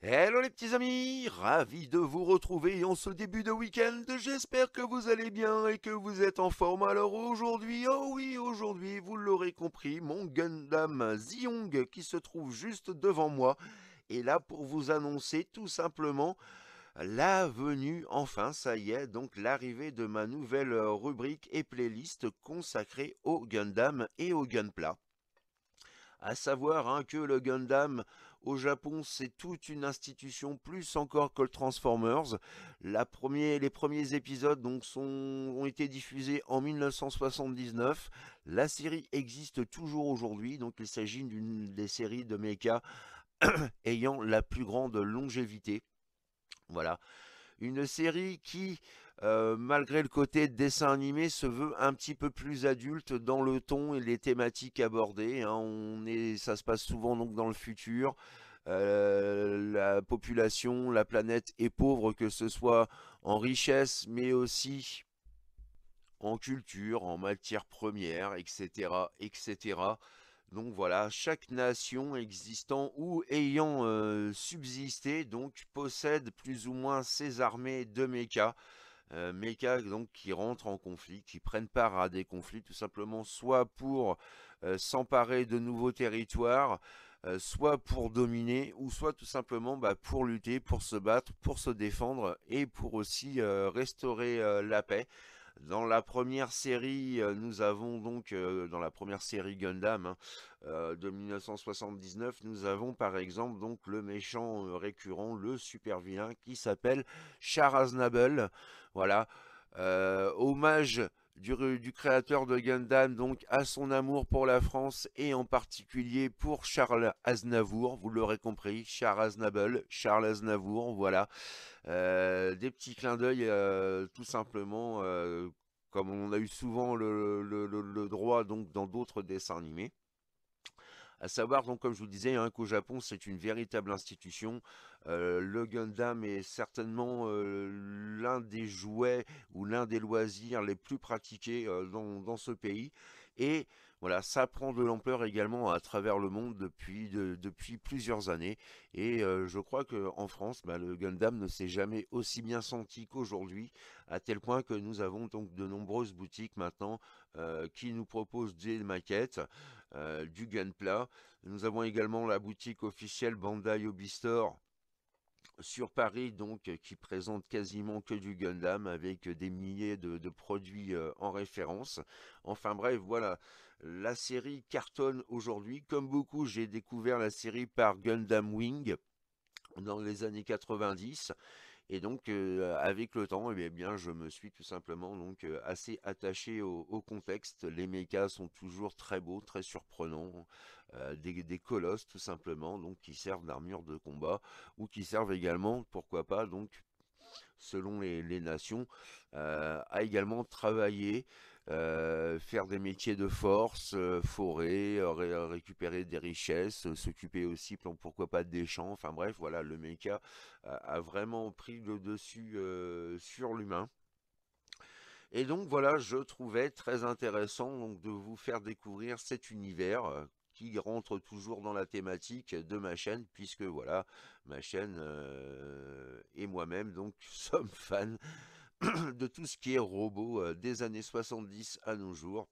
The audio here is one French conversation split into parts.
Hello les petits amis, ravi de vous retrouver en ce début de week-end, j'espère que vous allez bien et que vous êtes en forme. Alors aujourd'hui, oh oui, aujourd'hui, vous l'aurez compris, mon Gundam Ziong qui se trouve juste devant moi est là pour vous annoncer tout simplement la venue, enfin ça y est, donc l'arrivée de ma nouvelle rubrique et playlist consacrée au Gundam et au Gunpla. À savoir hein, que le Gundam au Japon, c'est toute une institution, plus encore que le Transformers. les premiers épisodes donc, sont, ont été diffusés en 1979. La série existe toujours aujourd'hui, donc il s'agit d'une des séries de mecha ayant la plus grande longévité. Voilà. Une série qui euh, malgré le côté dessin animé, se veut un petit peu plus adulte dans le ton et les thématiques abordées. Hein. On ça se passe souvent donc dans le futur. Euh, la population, la planète est pauvre, que ce soit en richesse, mais aussi en culture, en matières premières, etc. etc. Donc voilà, chaque nation existant ou ayant euh, subsisté donc possède plus ou moins ses armées de méca euh, donc, qui rentrent en conflit, qui prennent part à des conflits tout simplement soit pour euh, s'emparer de nouveaux territoires, euh, soit pour dominer, ou soit tout simplement bah, pour lutter, pour se battre, pour se défendre et pour aussi euh, restaurer la paix. Dans la première série, euh, nous avons donc, euh, dans la première série Gundam hein, euh, de 1979, nous avons par exemple donc le méchant récurrent, le super vilain qui s'appelle Aznable. Voilà, hommage du, créateur de Gundam, donc à son amour pour la France et en particulier pour Charles Aznavour, vous l'aurez compris, Charles Aznable, Charles Aznavour, voilà. Euh, des petits clins d'œil euh, tout simplement, euh, comme on a eu souvent le, le droit donc dans d'autres dessins animés. À savoir, donc, comme je vous disais, hein, qu'au Japon, c'est une véritable institution. Euh, le Gundam est certainement euh, l'un des jouets ou l'un des loisirs les plus pratiqués euh, dans, ce pays. Et voilà, ça prend de l'ampleur également à travers le monde depuis, depuis plusieurs années. Et je crois qu'en France, bah, le Gundam ne s'est jamais aussi bien senti qu'aujourd'hui, à tel point que nous avons donc de nombreuses boutiques maintenant qui nous proposent des maquettes. Euh, du Gunpla. Nous avons également la boutique officielle Bandai Hobby Store sur Paris, donc, euh, qui présente quasiment que du Gundam avec euh, des milliers de, produits en référence. Enfin bref, voilà, la série cartonne aujourd'hui. Comme beaucoup, j'ai découvert la série par Gundam Wing dans les années 90. Et donc, avec le temps, eh bien, je me suis tout simplement donc assez attaché au, contexte. Les mechas sont toujours très beaux, très surprenants, des, des, colosses tout simplement, donc qui servent d'armure de combat ou qui servent également, pourquoi pas, donc selon les, nations, euh, a à également travaillé, euh, faire des métiers de force, euh, forer, récupérer des richesses, s'occuper aussi, pourquoi pas, des champs. Enfin bref, voilà, le méca a, vraiment pris le dessus sur l'humain. Et donc voilà, je trouvais très intéressant de vous faire découvrir cet univers qui rentre toujours dans la thématique de ma chaîne, puisque voilà, ma chaîne euh, et moi-même, donc, sommes fans de tout ce qui est robot euh, des années 70 à nos jours.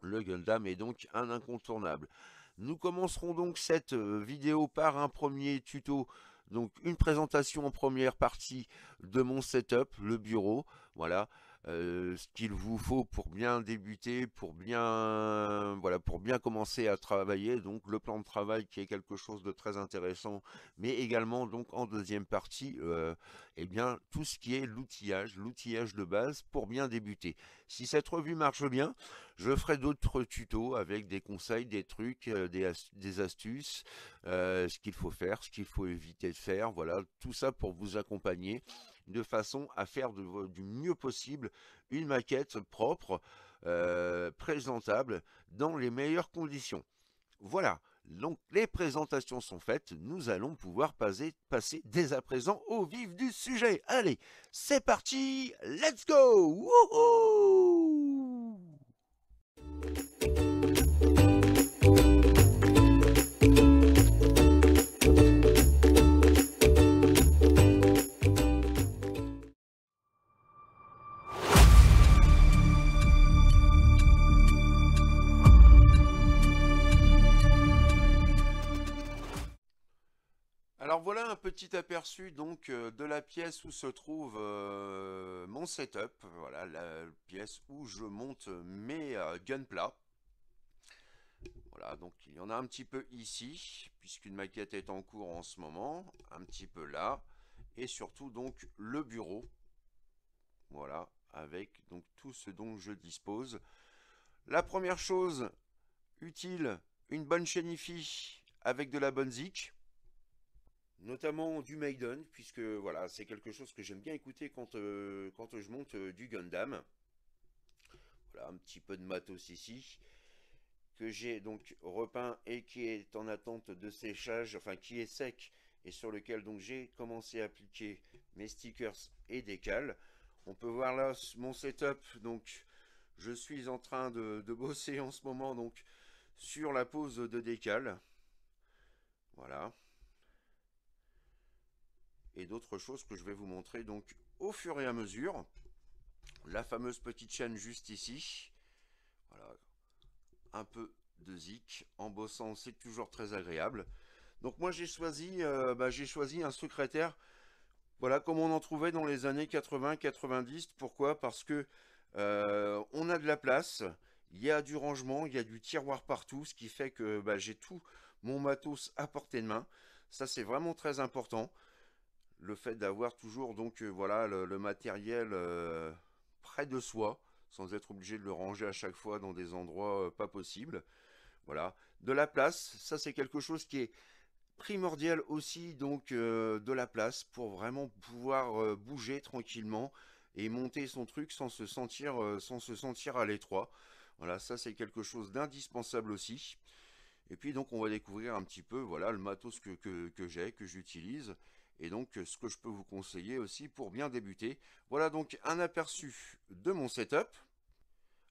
Le Gundam est donc un incontournable. Nous commencerons donc cette euh, vidéo par un premier tuto donc une présentation en première partie de mon setup, le bureau, voilà, euh, ce qu'il vous faut pour bien débuter, pour bien, voilà, pour bien commencer à travailler. Donc le plan de travail qui est quelque chose de très intéressant, mais également donc en deuxième partie, euh, eh bien tout ce qui est l'outillage, l'outillage de base pour bien débuter. Si cette revue marche bien, je ferai d'autres tutos avec des conseils, des trucs, euh, des, des, astuces, ce qu'il faut faire, ce qu'il faut éviter de faire, voilà, tout ça pour vous accompagner de façon à faire du mieux possible une maquette propre, euh, présentable, dans les meilleures conditions. Voilà, donc les présentations sont faites, nous allons pouvoir passer, passer dès à présent au vif du sujet. Allez, c'est parti, let's go petit aperçu donc euh, de la pièce où se trouve euh, mon setup, voilà la pièce où je monte mes euh, gunpla. Voilà, donc il y en a un petit peu ici, puisqu'une maquette est en cours en ce moment, un petit peu là, et surtout donc le bureau, voilà, avec donc tout ce dont je dispose. La première chose utile, une bonne chaîne avec de la bonne zik, notamment du Maiden, puisque voilà, c'est quelque chose que j'aime bien écouter quand, euh, je monte euh, du Gundam. Voilà, un petit peu de matos ici, que j'ai donc repeint et qui est en attente de séchage, enfin qui est sec, et sur lequel donc j'ai commencé à appliquer mes stickers et décales. On peut voir là mon setup, donc je suis en train de, bosser en ce moment donc sur la pose de décal. Voilà et d'autres choses que je vais vous montrer donc au fur et à mesure. La fameuse petite chaîne juste ici. Voilà, un peu de zik. En bossant, c'est toujours très agréable. Donc moi, j'ai choisi, euh, bah, j'ai choisi un secrétaire, voilà, comme on en trouvait dans les années 80-90. Pourquoi Parce que euh, on a de la place, il y a du rangement, il y a du tiroir partout, ce qui fait que bah, j'ai tout mon matos à portée de main. Ça, c'est vraiment très important le fait d'avoir toujours donc euh, voilà le, matériel euh, près de soi sans être obligé de le ranger à chaque fois dans des endroits euh, pas possibles voilà de la place ça c'est quelque chose qui est primordial aussi donc de la place pour vraiment pouvoir bouger tranquillement et monter son truc sans se sentir sans se sentir à l'étroit voilà ça c'est quelque chose d'indispensable aussi et puis donc on va découvrir un petit peu voilà le matos que j'ai que j'utilise et donc euh, ce que je peux vous conseiller aussi pour bien débuter. Voilà donc un aperçu de mon setup.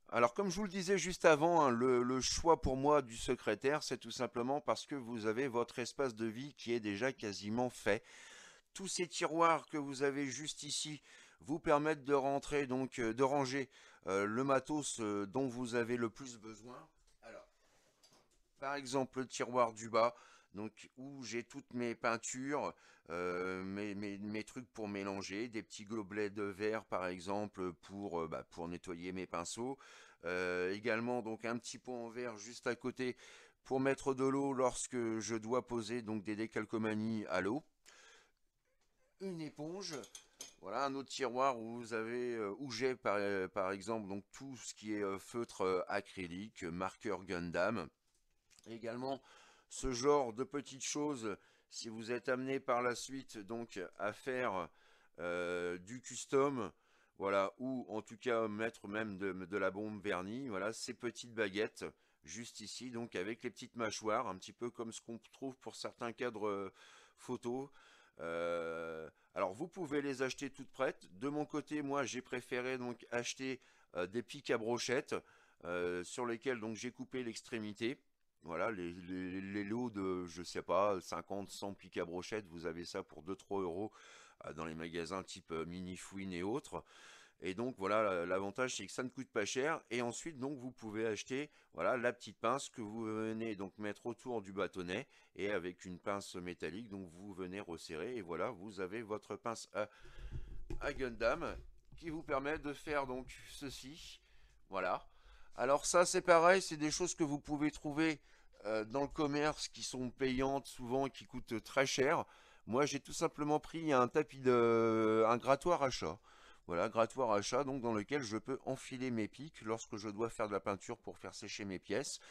Alors comme je vous le disais juste avant, hein, le, choix pour moi du secrétaire, c'est tout simplement parce que vous avez votre espace de vie qui est déjà quasiment fait. Tous ces tiroirs que vous avez juste ici vous permettent de rentrer, donc euh, de ranger euh, le matos dont vous avez le plus besoin. Alors, par exemple le tiroir du bas, donc où j'ai toutes mes peintures, euh, mes, trucs pour mélanger, des petits gobelets de verre par exemple pour, euh, bah, nettoyer mes pinceaux, euh, également donc un petit pot en verre juste à côté pour mettre de l'eau lorsque je dois poser donc des décalcomanies à l'eau, une éponge, voilà un autre tiroir où vous avez où j'ai par, par, exemple donc tout ce qui est feutre acrylique, marqueur Gundam, également ce genre de petites choses, si vous êtes amené par la suite donc à faire euh, du custom, voilà, ou en tout cas mettre même de, la bombe vernie, voilà, ces petites baguettes, juste ici, donc avec les petites mâchoires, un petit peu comme ce qu'on trouve pour certains cadres euh, photos. Euh, alors vous pouvez les acheter toutes prêtes. De mon côté, moi j'ai préféré donc acheter des pics à brochettes, sur lesquels donc j'ai coupé l'extrémité. Voilà, les, les, lots de, je sais pas, 50, 100 piques à brochette, vous avez ça pour 2-3 euros euh, dans les magasins type euh, Mini Fouine et autres. Et donc voilà, l'avantage c'est que ça ne coûte pas cher. Et ensuite donc vous pouvez acheter voilà la petite pince que vous venez donc mettre autour du bâtonnet et avec une pince métallique donc vous venez resserrer et voilà vous avez votre pince à, à Gundam qui vous permet de faire donc ceci. Voilà. Alors ça c'est pareil, c'est des choses que vous pouvez trouver euh, dans le commerce qui sont payantes souvent, qui coûtent très cher. Moi, j'ai tout simplement pris un tapis de, un grattoir à chat. Voilà, grattoir à chat, donc dans lequel je peux enfiler mes pics lorsque je dois faire de la peinture pour faire sécher mes pièces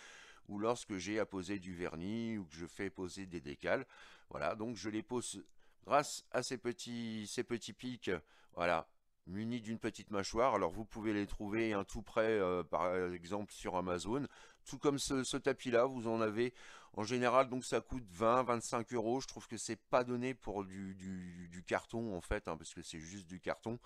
ou lorsque j'ai à poser du vernis ou que je fais poser des décales. Voilà, donc je les pose grâce à ces petits, ces petits pics, voilà, muni d'une petite mâchoire. Alors vous pouvez les trouver un tout près, euh, par exemple sur Amazon. Tout comme ce, tapis-là, vous en avez en général, donc ça coûte 20-25 euros. Je trouve que c'est pas donné pour du, carton en fait, hein, parce que c'est juste du carton.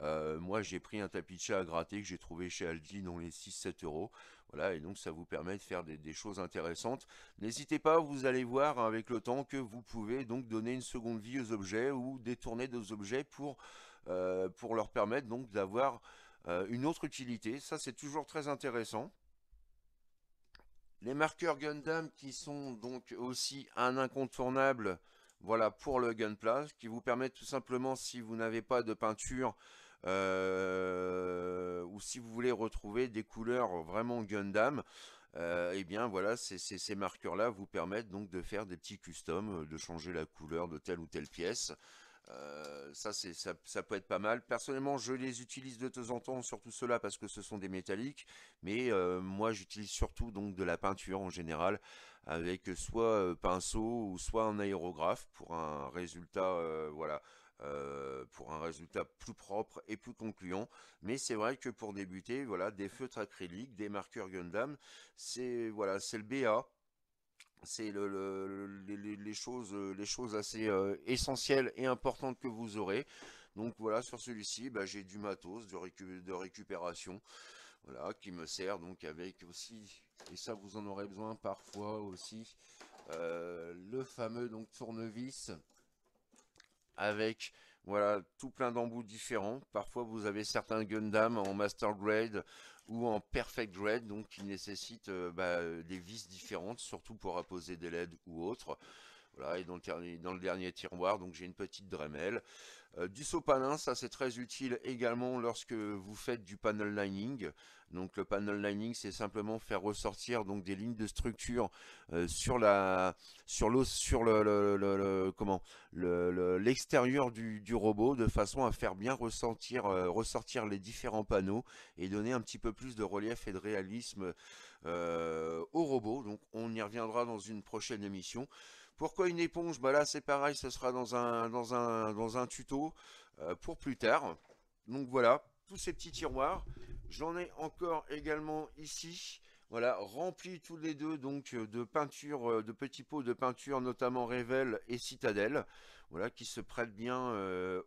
Euh, moi, j'ai pris un tapis de chat à gratter que j'ai trouvé chez Aldi dans les 6-7 euros. Voilà, et donc ça vous permet de faire des, des choses intéressantes. N'hésitez pas, vous allez voir hein, avec le temps que vous pouvez donc donner une seconde vie aux objets ou détourner des objets pour euh, pour leur permettre donc d'avoir euh, une autre utilité. Ça, c'est toujours très intéressant. Les marqueurs Gundam qui sont donc aussi un incontournable voilà, pour le Gunpla, qui vous permettent tout simplement, si vous n'avez pas de peinture, euh, ou si vous voulez retrouver des couleurs vraiment Gundam, et eh bien voilà, ces marqueurs-là vous permettent donc de faire des petits customs, de changer la couleur de telle ou telle pièce. Euh, ça, ça, ça, peut être pas mal. Personnellement, je les utilise de temps en temps, surtout ceux-là parce que ce sont des métalliques. Mais euh, moi, j'utilise surtout donc de la peinture en général, avec soit euh, pinceau ou soit un aérographe pour un résultat, voilà, pour un résultat plus propre et plus concluant. Mais c'est vrai que pour débuter, voilà, des feutres acryliques, des marqueurs Gundam, c'est voilà, c'est le BA c'est les, choses, euh, les choses assez euh, essentielles et importantes que vous aurez. Donc voilà, sur celui-ci, bah, j'ai du matos de, de, récupération, voilà, qui me sert donc avec aussi, et ça vous en aurez besoin parfois aussi, euh, le fameux donc tournevis avec voilà, tout plein d'embouts différents. Parfois, vous avez certains Gundam en Master Grade ou en Perfect Grade, donc qui nécessitent euh, bah, des vis différentes, surtout pour apposer des LED ou autres. Voilà, et dans le, dans le dernier tiroir, donc j'ai une petite Dremel. Euh, du sopalin, ça c'est très utile également lorsque vous faites du panel lining. Donc le panel lining, c'est simplement faire ressortir donc des lignes de structure euh, sur la sur l'os sur le, l'extérieur du, robot de façon à faire bien ressentir euh, ressortir les différents panneaux et donner un petit peu plus de relief et de réalisme au robot. Donc on y reviendra dans une prochaine émission. Pourquoi une éponge bah Là, c'est pareil, ce sera dans un, un, dans un tuto euh, pour plus tard. Donc voilà, tous ces petits tiroirs. J'en ai encore également ici. Voilà, remplis tous les deux donc euh, de peinture, euh, de petits pots de peinture, notamment Revel et Citadel, voilà, qui se prêtent bien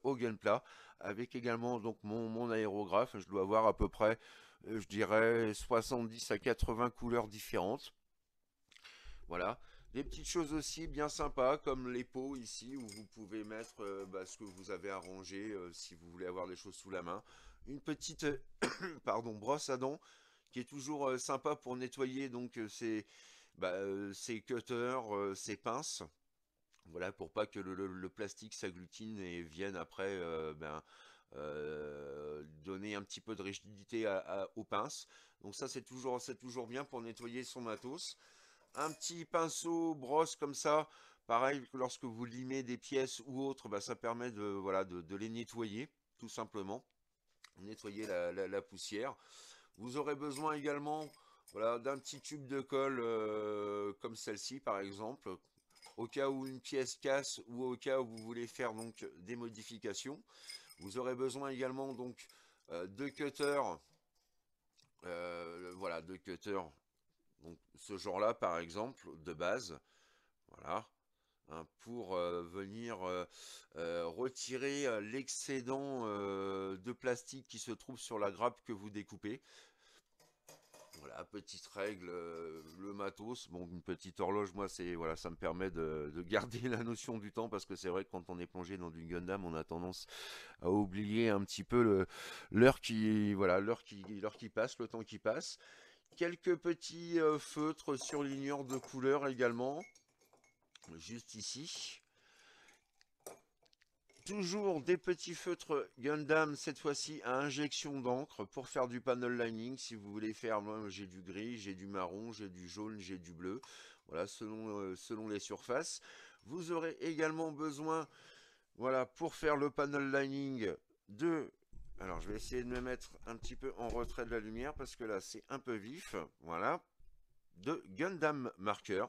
au gameplay, avec également donc mon, mon, aérographe. Je dois avoir à peu près, je dirais, 70 à 80 couleurs différentes. Voilà. Des petites choses aussi bien sympas comme les pots ici où vous pouvez mettre euh, bah, ce que vous avez arrangé euh, si vous voulez avoir des choses sous la main. Une petite pardon, brosse à dents qui est toujours euh, sympa pour nettoyer donc ces bah, cutters, ces pinces. Voilà, pour pas que le, plastique s'agglutine et vienne après ben, donner un petit peu de rigidité aux pinces. Donc ça, c'est toujours, toujours bien pour nettoyer son matos un petit pinceau, brosse comme ça. Pareil, lorsque vous limez des pièces ou autres, bah, ça permet de, voilà, de, les nettoyer, tout simplement. Nettoyer la, poussière. Vous aurez besoin également voilà, d'un petit tube de colle euh, comme celle-ci, par exemple. Au cas où une pièce casse ou au cas où vous voulez faire donc des modifications. Vous aurez besoin également donc euh, de cutter, euh, voilà, de cutter. Donc ce genre-là, par exemple, de base, voilà, hein, pour euh, venir euh, euh, retirer l'excédent de plastique qui se trouve sur la grappe que vous découpez. Voilà, petite règle, le matos, bon, une petite horloge, moi, c'est voilà, ça me permet de, garder la notion du temps, parce que c'est vrai que quand on est plongé dans du Gundam, on a tendance à oublier un petit peu l'heure qui, qui passe, le temps qui passe. Quelques petits euh, feutres sur surlignants de couleur également. Juste ici. Toujours des petits feutres Gundam, cette fois-ci à injection d'encre pour faire du panel lining. Si vous voulez faire, moi j'ai du gris, j'ai du marron, j'ai du jaune, j'ai du bleu. Voilà, selon, euh, selon les surfaces. Vous aurez également besoin, voilà, pour faire le panel lining de alors, je vais essayer de me mettre un petit peu en retrait de la lumière parce que là, c'est un peu vif. Voilà. De Gundam Marker.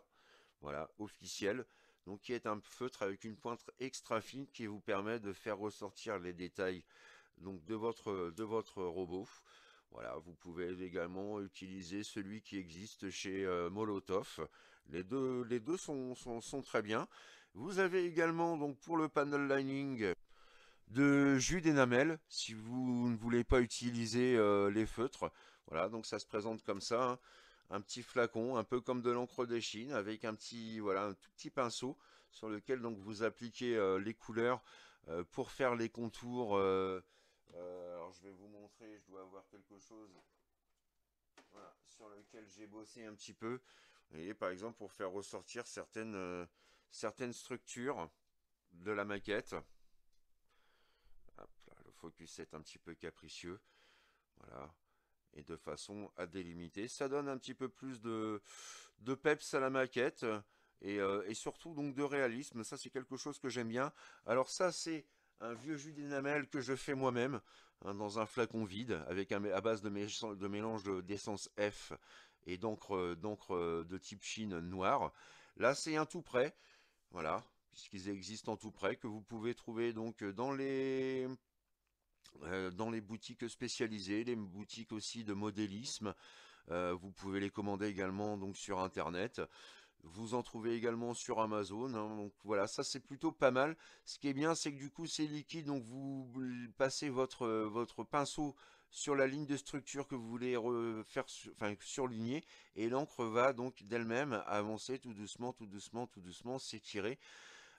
Voilà, officiel. Donc, qui est un feutre avec une pointe extra fine qui vous permet de faire ressortir les détails donc, de, votre, de votre robot. Voilà, vous pouvez également utiliser celui qui existe chez euh, Molotov. Les deux, les deux sont, sont, sont très bien. Vous avez également, donc pour le panel lining, de jus d'énamel si vous ne voulez pas utiliser euh, les feutres. Voilà, donc ça se présente comme ça, hein. un petit flacon, un peu comme de l'encre de Chine, avec un petit, voilà, un tout petit pinceau sur lequel donc vous appliquez euh, les couleurs euh, pour faire les contours. alors je vais vous montrer, je dois avoir quelque chose sur lequel j'ai bossé un petit peu. Et par exemple pour faire ressortir certaines, certaines structures de la maquette. Focus est un petit peu capricieux. Voilà. Et de façon à délimiter. Ça donne un petit peu plus de, de peps à la maquette. Et, euh, surtout donc de réalisme. Ça, c'est quelque chose que j'aime bien. Alors ça, c'est un vieux jus d'énamel que je fais moi-même hein, dans un flacon vide avec à base de, de mélange d'essence F et d'encre de type chine noire. Là, c'est un tout prêt. Voilà, puisqu'ils existent en tout près, que vous pouvez trouver donc dans les euh, dans les boutiques spécialisées, les boutiques aussi de modélisme. Euh, vous pouvez les commander également donc sur internet. Vous en trouvez également sur Amazon. Hein, donc voilà, ça c'est plutôt pas mal. Ce qui est bien, c'est que du coup c'est liquide. Donc vous passez votre, pinceau sur la ligne de structure que vous voulez faire, surligner, et l'encre va donc d'elle-même avancer tout doucement, tout doucement, tout doucement, s'étirer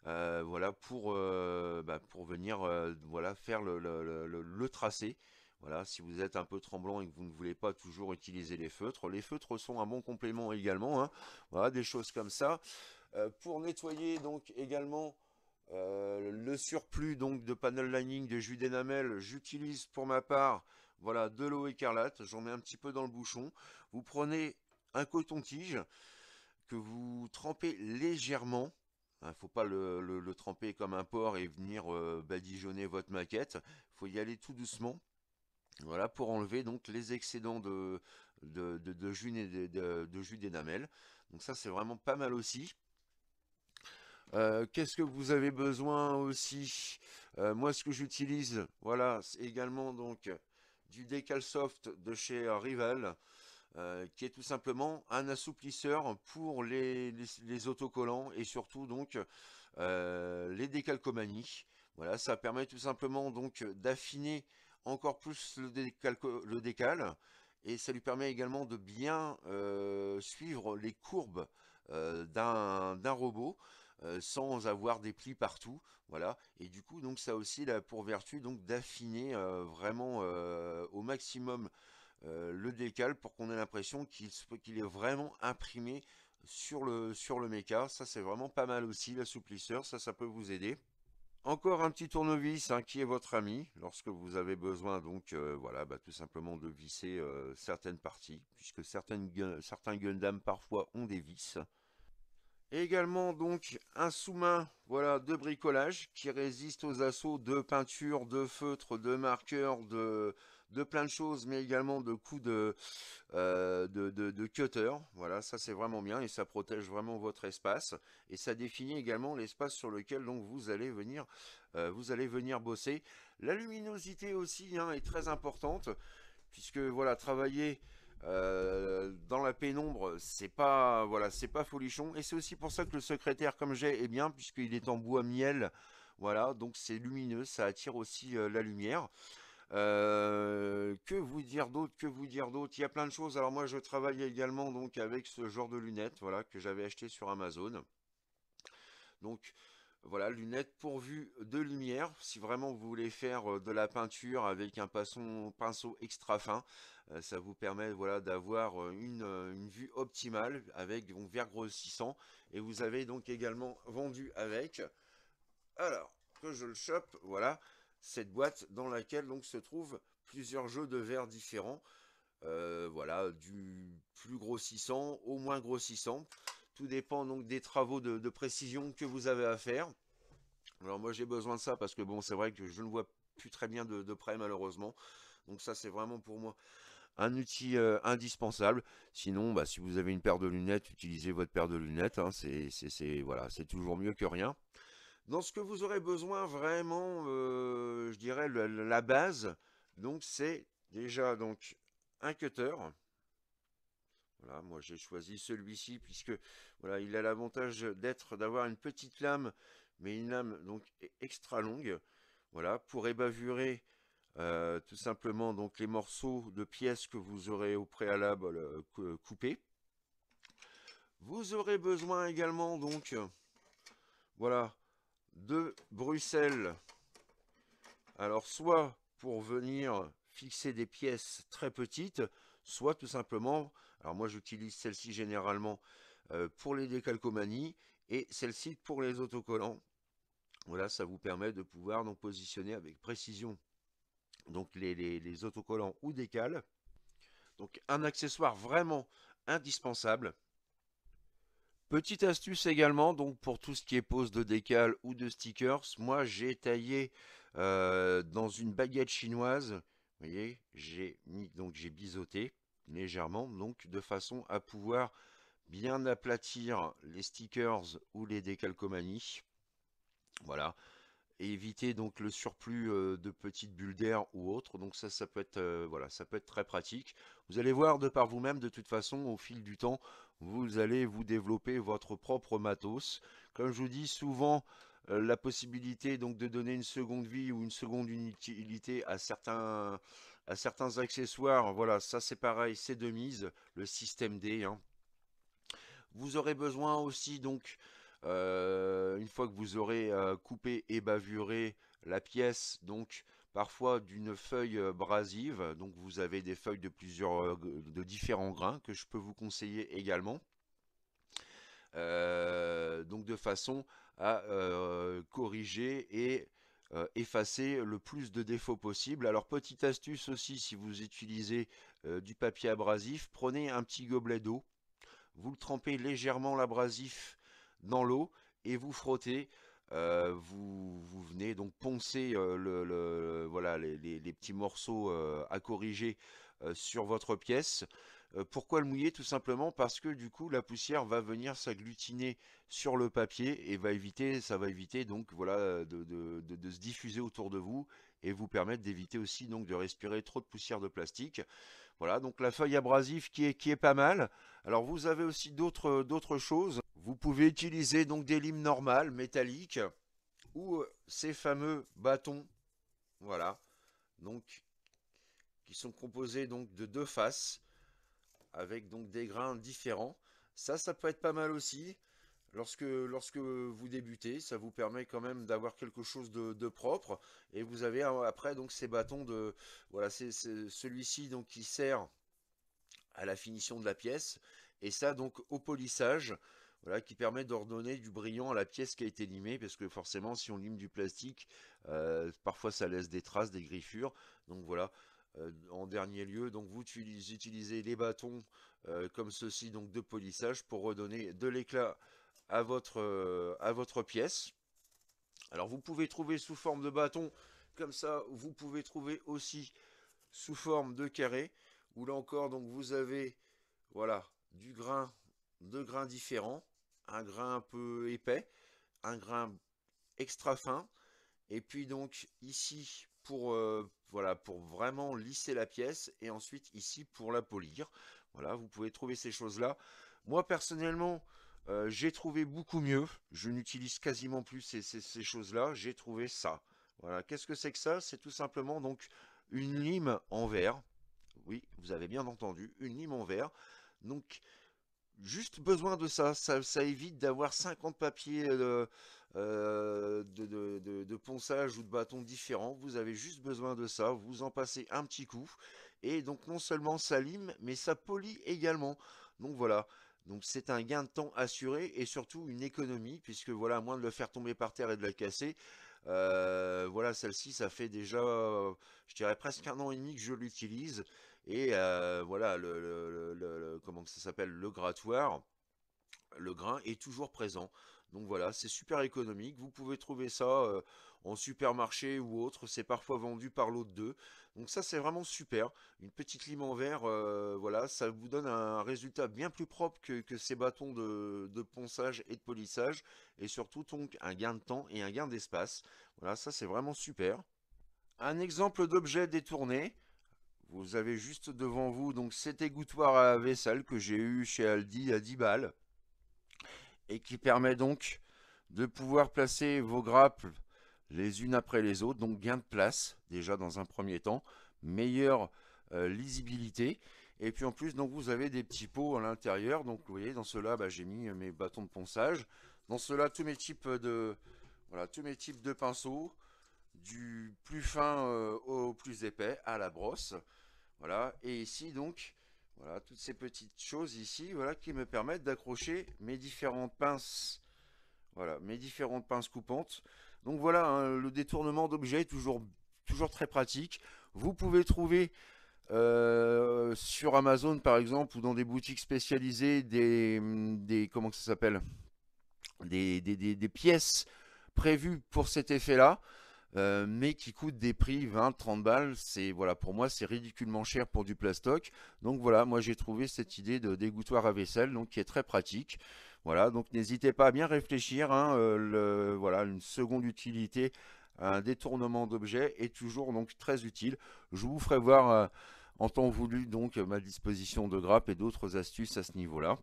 euh, voilà, pour, euh, bah, pour venir euh, voilà, faire le, tracé. Voilà, si vous êtes un peu tremblant et que vous ne voulez pas toujours utiliser les feutres, les feutres sont un bon complément également. Hein. voilà, des choses comme ça. pour nettoyer donc également le surplus donc de panel lining de jus d'énamel, j'utilise pour ma part voilà, de l'eau écarlate, j'en mets un petit peu dans le bouchon. Vous prenez un coton-tige que vous trempez légèrement ne hein, faut pas le, tremper comme un porc et venir euh, badigeonner votre maquette. Il faut y aller tout doucement. Voilà, pour enlever donc les excédents de, de, de, de jus, de, d'énamel. Donc ça, c'est vraiment pas mal aussi. Euh, qu'est-ce que vous avez besoin aussi euh, Moi, ce que j'utilise, voilà, c'est également donc du décalsoft de chez Rival. Euh, qui est tout simplement un assouplisseur pour les, autocollants et surtout donc euh, les décalcomanies. Voilà, ça permet tout simplement donc d'affiner encore plus le, décal et ça lui permet également de bien euh, suivre les courbes d'un robot sans avoir des plis partout voilà et du coup donc ça aussi la pour vertu donc d'affiner vraiment au maximum euh, le décal pour qu'on ait l'impression qu'il est vraiment imprimé sur le, sur le méca. Ça, c'est vraiment pas mal aussi, l'assouplisseur. Ça, ça peut vous aider. Encore un petit tournevis hein, qui est votre ami lorsque vous avez besoin donc euh, voilà bah, tout simplement de visser euh, certaines parties puisque certaines certains Gundam parfois ont des vis. également donc un sous-main voilà, de bricolage qui résiste aux assauts de peinture, de feutre, de marqueur, de, de plein de choses, mais également de coups euh, de, de, cutter. Voilà, ça c'est vraiment bien et ça protège vraiment votre espace. Et ça définit également l'espace sur lequel donc vous allez venir, euh, vous allez venir bosser. La luminosité aussi hein, est très importante, puisque voilà, travailler... Euh, dans la pénombre, c'est pas voilà, c'est pas folichon. Et c'est aussi pour ça que le secrétaire comme j'ai est bien, puisqu'il est en bois miel. Voilà, donc c'est lumineux, ça attire aussi la lumière. Euh, que vous dire d'autre Que vous dire d'autre Il y a plein de choses. Alors moi, je travaille également donc avec ce genre de lunettes, voilà, que j'avais acheté sur Amazon. Donc voilà, lunettes pourvues de lumière. Si vraiment vous voulez faire euh, de la peinture avec un pinceau extra fin, euh, ça vous permet voilà, d'avoir une, vue optimale avec donc verre grossissant. Et vous avez donc également vendu avec. Alors, que je le chope, voilà cette boîte dans laquelle donc se trouvent plusieurs jeux de verres différents. Euh, voilà, du plus grossissant au moins grossissant. Tout dépend donc des travaux de, précision que vous avez à faire. Alors moi j'ai besoin de ça parce que bon c'est vrai que je ne vois plus très bien de, près malheureusement. Donc ça c'est vraiment pour moi un outil euh, indispensable. Sinon bah, si vous avez une paire de lunettes, utilisez votre paire de lunettes. Hein. c'est voilà, toujours mieux que rien. Dans ce que vous aurez besoin vraiment, euh, je dirais la, base, donc c'est déjà donc un cutter. Voilà, moi j'ai choisi celui-ci puisque voilà, il a l'avantage d'être d'avoir une petite lame, mais une lame donc e, extra longue. Voilà, pour ébavurer euh, tout simplement donc les morceaux de pièces que vous aurez au préalable euh, coupés. Vous aurez besoin également donc voilà de Bruxelles. Alors soit pour venir fixer des pièces très petites, soit tout simplement, alors moi j'utilise celle-ci généralement euh, pour les décalcomanies et celle-ci pour les autocollants. Voilà, ça vous permet de pouvoir donc positionner avec précision donc les, les autocollants ou décales. Donc un accessoire vraiment indispensable Petite astuce également, donc pour tout ce qui est pose de décal ou de stickers, moi j'ai taillé euh, dans une baguette chinoise, vous voyez, j'ai mis donc j'ai biseauté légèrement, donc de façon à pouvoir bien aplatir les stickers ou les décalcomanies. Voilà. Et éviter donc le surplus euh, de petites bulles d'air ou autres, Donc ça, ça peut être euh, voilà, ça peut être très pratique. Vous allez voir de par vous-même, de toute façon, au fil du temps, vous allez vous développer votre propre matos. Comme je vous dis souvent, euh, la possibilité donc de donner une seconde vie ou une seconde utilité à certains, accessoires, voilà, ça c'est pareil, c'est de mise, le système D. Hein. Vous aurez besoin aussi donc, euh, une fois que vous aurez euh, coupé et bavuré la pièce, donc parfois d'une feuille brasive. Donc vous avez des feuilles de plusieurs, de différents grains que je peux vous conseiller également. donc de façon à corriger et effacer le plus de défauts possible. Alors petite astuce aussi, si vous utilisez du papier abrasif, prenez un petit gobelet d'eau, vous le trempez légèrement l'abrasif dans l'eau et vous frottez euh, vous, venez donc poncer euh, le, les, petits morceaux euh, à corriger sur votre pièce. pourquoi le mouiller Tout simplement parce que du coup la poussière va venir s'agglutiner sur le papier et va éviter, ça va éviter donc voilà de, de se diffuser autour de vous et vous permettre d'éviter aussi donc de respirer trop de poussière de plastique. Voilà, donc la feuille abrasive qui est, qui est pas mal. Alors vous avez aussi d'autres choses. Vous pouvez utiliser donc des limes normales, métalliques, ou euh, ces fameux bâtons, voilà, donc qui sont composés donc de deux faces, avec donc des grains différents. Ça, ça peut être pas mal aussi. Lorsque, lorsque vous débutez, ça vous permet quand même d'avoir quelque chose de, propre. Et vous avez après donc ces bâtons de... Voilà, c'est celui-ci donc qui sert à la finition de la pièce. Et ça donc au polissage. Voilà, qui permet d'ordonner du brillant à la pièce qui a été limée, parce que forcément, si on lime du plastique, euh, parfois ça laisse des traces, des griffures. Donc voilà, euh, en dernier lieu, donc vous utilisez les bâtons euh, comme ceci, donc de polissage, pour redonner de l'éclat à votre, euh, à votre pièce. Alors vous pouvez trouver sous forme de bâton, comme ça vous pouvez trouver aussi sous forme de carré, ou là encore donc vous avez voilà du grain, de grains différents, un grain un peu épais, un grain extra fin, et puis donc ici pour euh, voilà pour vraiment lisser la pièce, et ensuite ici pour la polir. Voilà, vous pouvez trouver ces choses là. Moi personnellement, euh, j'ai trouvé beaucoup mieux. Je n'utilise quasiment plus ces, choses-là. J'ai trouvé ça. Voilà. Qu'est-ce que c'est que ça C'est tout simplement donc une lime en verre. Oui, vous avez bien entendu, une lime en verre. Donc, juste besoin de ça. Ça, évite d'avoir 50 papiers euh, euh, de, ponçage ou de bâtons différents. Vous avez juste besoin de ça. Vous en passez un petit coup. Et donc, non seulement ça lime, mais ça polie également. Donc, voilà. Donc c'est un gain de temps assuré et surtout une économie, puisque voilà, moins de le faire tomber par terre et de la casser, euh, voilà, celle-ci, ça fait déjà, je dirais presque un an et demi que je l'utilise. Et euh, voilà, le, le, comment ça s'appelle, le grattoir, le grain est toujours présent. Donc voilà, c'est super économique. Vous pouvez trouver ça... Euh, en supermarché ou autre. C'est parfois vendu par l'autre 2. Donc ça, c'est vraiment super. Une petite lime en verre, euh, voilà, ça vous donne un résultat bien plus propre que, ces bâtons de, ponçage et de polissage. Et surtout, donc, un gain de temps et un gain d'espace. Voilà, ça, c'est vraiment super. Un exemple d'objet détourné. Vous avez juste devant vous donc cet égouttoir à vaisselle que j'ai eu chez Aldi à 10 balles et qui permet donc de pouvoir placer vos grappes les unes après les autres, donc gain de place déjà dans un premier temps, meilleure euh, lisibilité. Et puis en plus, donc vous avez des petits pots à l'intérieur. Donc vous voyez, dans cela bah, j'ai mis mes bâtons de ponçage. Dans cela tous mes types de voilà, tous mes types de pinceaux, du plus fin euh, au plus épais, à la brosse. Voilà. Et ici donc, voilà, toutes ces petites choses ici, voilà, qui me permettent d'accrocher mes différentes pinces. Voilà, mes différentes pinces coupantes. Donc voilà, hein, le détournement d'objets, toujours, toujours très pratique. Vous pouvez trouver euh, sur Amazon par exemple ou dans des boutiques spécialisées des, comment ça s'appelle des, pièces prévues pour cet effet là euh, mais qui coûtent des prix 20 30 balles c'est voilà pour moi c'est ridiculement cher pour du plastoc donc voilà moi j'ai trouvé cette idée de dégouttoir à vaisselle donc qui est très pratique voilà, donc n'hésitez pas à bien réfléchir. Hein, euh, voilà, une seconde utilité, un détournement d'objet est toujours donc très utile. Je vous ferai voir euh, en temps voulu donc ma disposition de grappes et d'autres astuces à ce niveau-là.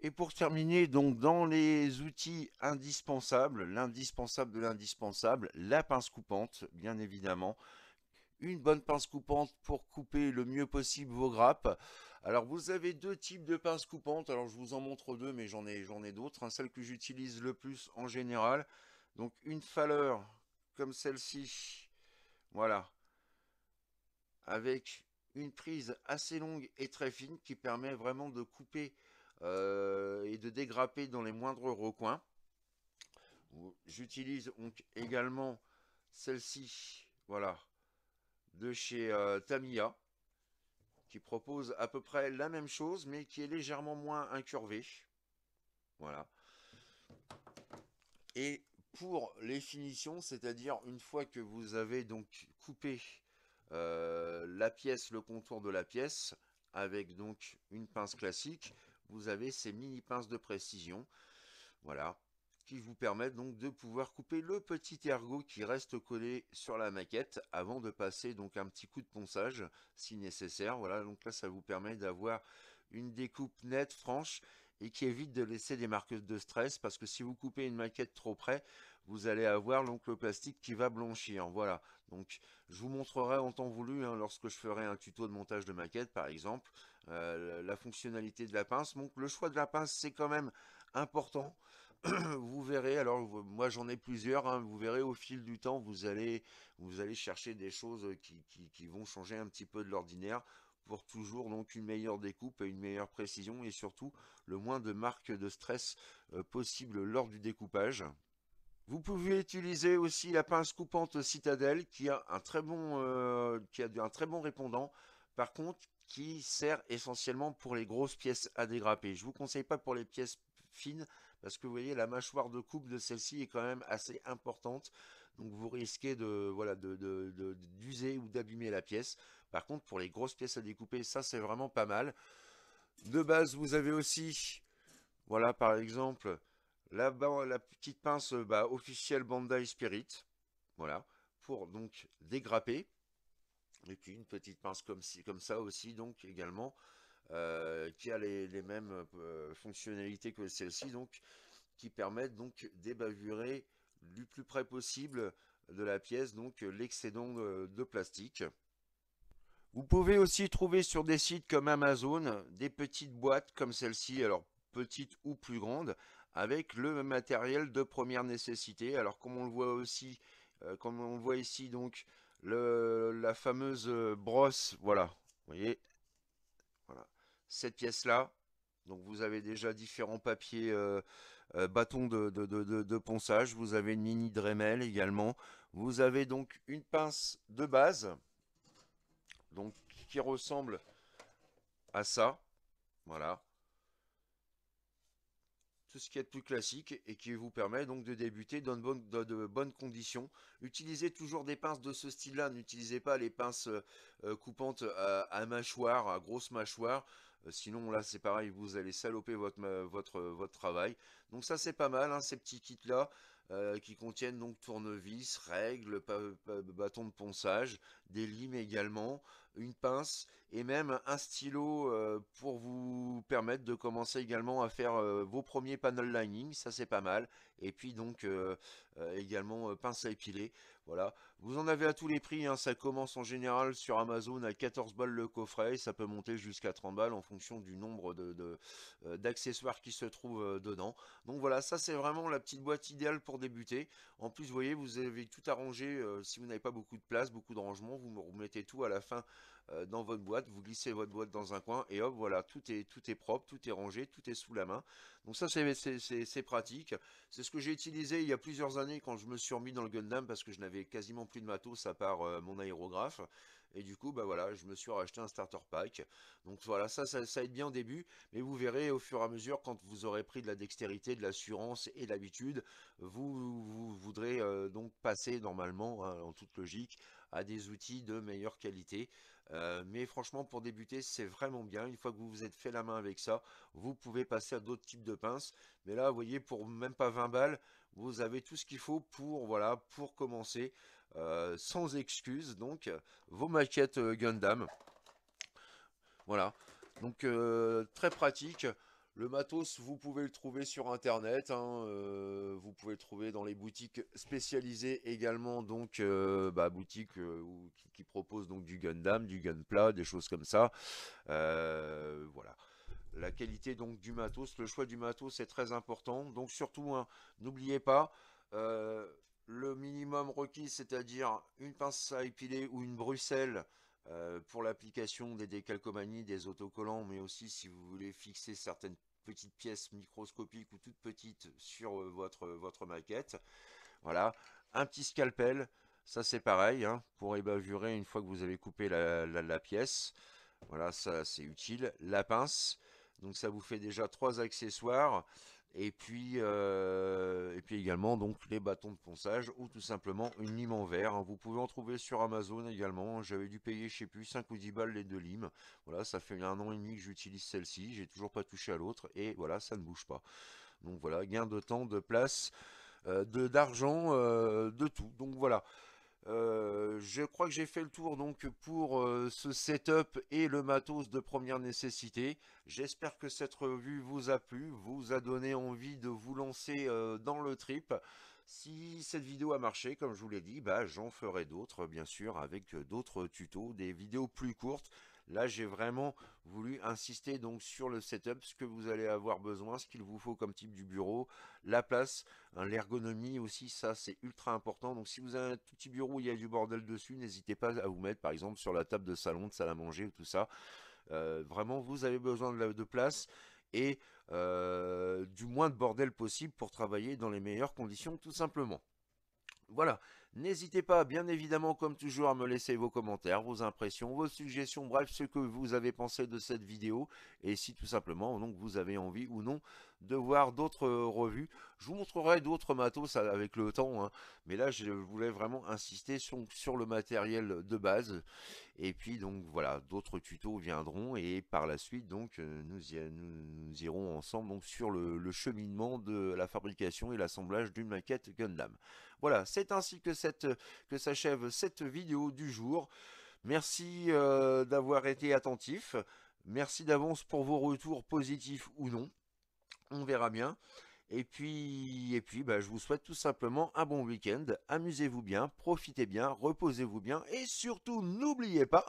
Et pour terminer, donc dans les outils indispensables, l'indispensable de l'indispensable, la pince coupante, bien évidemment. Une bonne pince coupante pour couper le mieux possible vos grappes. Alors vous avez deux types de pinces coupantes, alors je vous en montre deux mais j'en ai, d'autres, Un hein, celle que j'utilise le plus en général. Donc une faleur comme celle-ci, voilà, avec une prise assez longue et très fine qui permet vraiment de couper euh, et de dégrapper dans les moindres recoins. J'utilise donc également celle-ci, voilà, de chez Tamia. Euh, Tamiya propose à peu près la même chose, mais qui est légèrement moins incurvé. Voilà. Et pour les finitions, c'est-à-dire une fois que vous avez donc coupé euh, la pièce, le contour de la pièce, avec donc une pince classique, vous avez ces mini pinces de précision. Voilà qui vous permettent donc de pouvoir couper le petit ergot qui reste collé sur la maquette avant de passer donc un petit coup de ponçage si nécessaire. Voilà, donc là ça vous permet d'avoir une découpe nette, franche et qui évite de laisser des marques de stress parce que si vous coupez une maquette trop près, vous allez avoir donc le plastique qui va blanchir. Voilà, donc je vous montrerai en temps voulu hein, lorsque je ferai un tuto de montage de maquette par exemple, euh, la fonctionnalité de la pince. Donc le choix de la pince c'est quand même important vous verrez, alors moi j'en ai plusieurs, hein, vous verrez au fil du temps, vous allez, vous allez chercher des choses euh, qui, vont changer un petit peu de l'ordinaire pour toujours donc une meilleure découpe une meilleure précision et surtout le moins de marques de stress euh, possible lors du découpage. Vous pouvez utiliser aussi la pince coupante Citadel qui a un très bon, euh, qui a un très bon répondant. Par contre, qui sert essentiellement pour les grosses pièces à dégrapper. Je ne vous conseille pas pour les pièces fines parce que vous voyez la mâchoire de coupe de celle-ci est quand même assez importante donc vous risquez de voilà d'user ou d'abîmer la pièce par contre pour les grosses pièces à découper ça c'est vraiment pas mal de base vous avez aussi voilà par exemple la, la petite pince bah, officielle Bandai Spirit voilà pour donc dégrapper et puis une petite pince comme, comme ça aussi donc également euh, qui a les, mêmes euh, fonctionnalités que celle-ci, donc qui permettent donc d'ébavurer du plus près possible de la pièce, donc l'excédent de, plastique. Vous pouvez aussi trouver sur des sites comme Amazon des petites boîtes comme celle-ci, alors petites ou plus grandes, avec le matériel de première nécessité. Alors comme on le voit aussi, euh, comme on voit ici donc, le, la fameuse brosse, voilà, vous voyez, cette pièce-là. Donc vous avez déjà différents papiers euh, euh, bâtons de, ponçage. Vous avez une mini Dremel également. Vous avez donc une pince de base donc qui ressemble à ça. Voilà. Tout ce qui est plus classique et qui vous permet donc de débuter dans de bonnes, conditions. Utilisez toujours des pinces de ce style-là. N'utilisez pas les pinces euh, coupantes à mâchoire, à grosse mâchoire. Euh, sinon, là, c'est pareil, vous allez saloper votre, votre, travail. Donc ça, c'est pas mal, hein, ces petits kits-là, euh, qui contiennent donc tournevis, règles, bâton de ponçage, des limes également une pince et même un stylo euh, pour vous permettre de commencer également à faire euh, vos premiers panel lining, ça c'est pas mal. Et puis donc euh, également pince à épiler, voilà. Vous en avez à tous les prix, hein. ça commence en général sur Amazon à 14 balles le coffret, ça peut monter jusqu'à 30 balles en fonction du nombre d'accessoires de, d'accessoires qui se trouvent dedans. Donc voilà, ça c'est vraiment la petite boîte idéale pour débuter. En plus, vous voyez, vous avez tout arrangé, si vous n'avez pas beaucoup de place, beaucoup de rangement, vous mettez tout à la fin euh, dans votre boîte, vous glissez votre boîte dans un coin et hop, voilà, tout est, tout est propre, tout est rangé, tout est sous la main. Donc ça, c'est pratique. C'est ce que j'ai utilisé il y a plusieurs années quand je me suis remis dans le Gundam parce que je n'avais quasiment plus de matos à part euh, mon aérographe. Et du coup, bah voilà, je me suis racheté un starter pack. Donc voilà, ça, ça, aide bien au début, mais vous verrez au fur et à mesure, quand vous aurez pris de la dextérité, de l'assurance et de l'habitude, vous, voudrez euh, donc passer normalement, hein, en toute logique, à des outils de meilleure qualité. Euh, mais franchement, pour débuter, c'est vraiment bien. Une fois que vous vous êtes fait la main avec ça, vous pouvez passer à d'autres types de pinces. Mais là, vous voyez, pour même pas 20 balles, vous avez tout ce qu'il faut pour, voilà, pour commencer euh, sans excuse. Donc, vos maquettes euh, Gundam. Voilà. Donc, très pratique. Le matos, vous pouvez le trouver sur internet, hein, euh, vous pouvez le trouver dans les boutiques spécialisées également, donc euh, bah, boutiques euh, qui, proposent donc du Gundam, du gun-plat, des choses comme ça. voilà. La qualité donc du matos, le choix du matos est très important, donc surtout hein, n'oubliez pas le minimum requis, c'est-à-dire une pince à épiler ou une Bruxelles euh, pour l'application des décalcomanies, des autocollants, mais aussi si vous voulez fixer certaines petites pièces microscopiques ou toutes petites sur euh, votre, euh, votre maquette. Voilà, un petit scalpel, ça c'est pareil, hein, pour ébavurer une fois que vous avez coupé la pièce. Voilà, ça c'est utile. La pince, donc ça vous fait déjà trois accessoires et puis, euh, et puis également donc les bâtons de ponçage ou tout simplement une lime en verre. Hein. Vous pouvez en trouver sur Amazon également. J'avais dû payer, je sais plus, 5 ou 10 balles les deux limes. Voilà, ça fait un an et demi que j'utilise celle-ci. J'ai toujours pas touché à l'autre et voilà, ça ne bouge pas. Donc voilà, gain de temps, de place, euh, de d'argent, euh, de tout. Donc voilà. Euh, je crois que j'ai fait le tour donc pour euh, ce setup et le matos de première nécessité. J'espère que cette revue vous a plu, vous a donné envie de vous lancer euh, dans le trip. Si cette vidéo a marché, comme je vous l'ai dit, bah, j'en ferai d'autres, bien sûr, avec d'autres tutos, des vidéos plus courtes. Là, j'ai vraiment voulu insister donc sur le setup, ce que vous allez avoir besoin, ce qu'il vous faut comme type du bureau, la place, hein, l'ergonomie aussi, ça c'est ultra important. Donc si vous avez un tout petit bureau où il y a du bordel dessus, n'hésitez pas à vous mettre par exemple sur la table de salon, de salle à manger ou tout ça. Euh, vraiment, vous avez besoin de, place et euh, du moins de bordel possible pour travailler dans les meilleures conditions tout simplement. Voilà, N'hésitez pas, bien évidemment, comme toujours, à me laisser vos commentaires, vos impressions, vos suggestions, bref, ce que vous avez pensé de cette vidéo, et si tout simplement, donc, vous avez envie ou non de voir d'autres euh, revues. Je vous montrerai d'autres matos avec le temps, hein. mais là je voulais vraiment insister sur, le matériel de base. Et puis donc voilà, d'autres tutos viendront et par la suite donc euh, nous, irons ensemble donc, sur le, cheminement de la fabrication et l'assemblage d'une maquette Gundam. Voilà, c'est ainsi que, s'achève cette vidéo du jour. Merci euh, d'avoir été attentif. Merci d'avance pour vos retours positifs ou non on verra bien. Et puis, et puis bah, je vous souhaite tout simplement un bon week-end. Amusez-vous bien, profitez bien, reposez-vous bien. Et surtout, n'oubliez pas,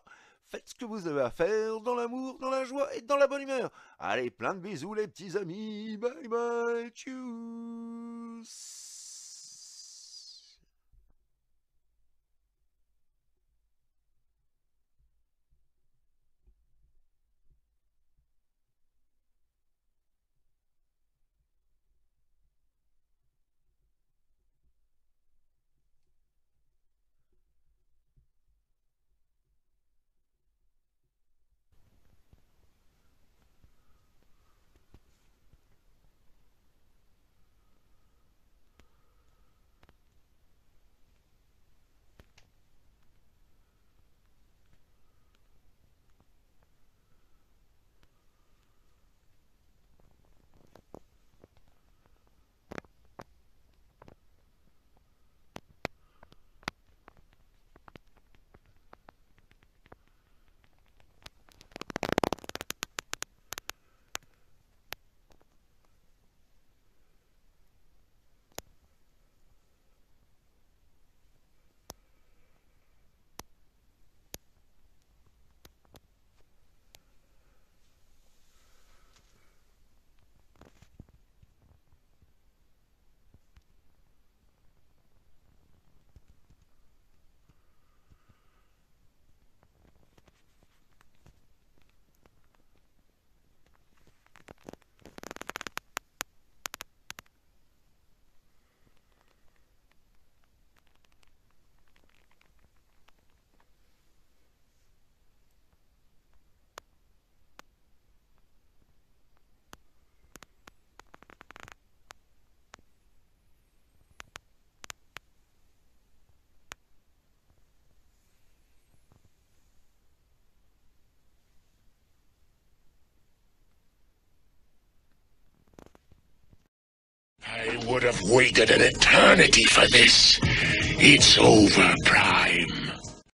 faites ce que vous avez à faire dans l'amour, dans la joie et dans la bonne humeur. Allez, plein de bisous les petits amis. Bye bye, tchuss have waited an eternity for this. It's over, Proud.